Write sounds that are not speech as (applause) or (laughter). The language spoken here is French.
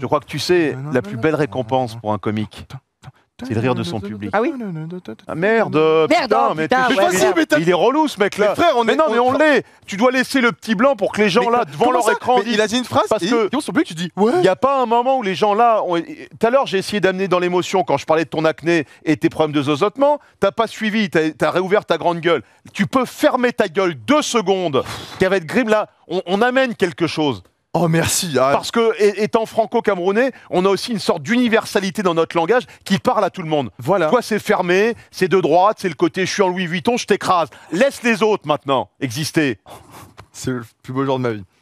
Je crois que tu sais, la plus belle récompense pour un comique, c'est le rire de son public. Ah oui ah, Merde putain, oh, mais, Il est relou ce mec-là on Mais non, mais on l'est Tu dois laisser le petit blanc pour que les gens là, devant leur écran, disent... Il a une phrase parce que... Ils tu dis... Il n'y a pas un moment où les gens là... Ont... Tout à l'heure, j'ai essayé d'amener dans l'émotion quand je parlais de ton acné et tes problèmes de zozotement. T'as pas suivi, t'as as réouvert ta grande gueule. Tu peux fermer ta gueule deux secondes. Qu'avec Grim là, on amène quelque chose. Oh merci. Parce que étant franco-camerounais, on a aussi une sorte d'universalité dans notre langage qui parle à tout le monde. Voilà. Toi c'est fermé, c'est de droite, c'est le côté je suis en Louis Vuitton, je t'écrase. Laisse les autres maintenant exister. (laughs) C'est le plus beau jour de ma vie.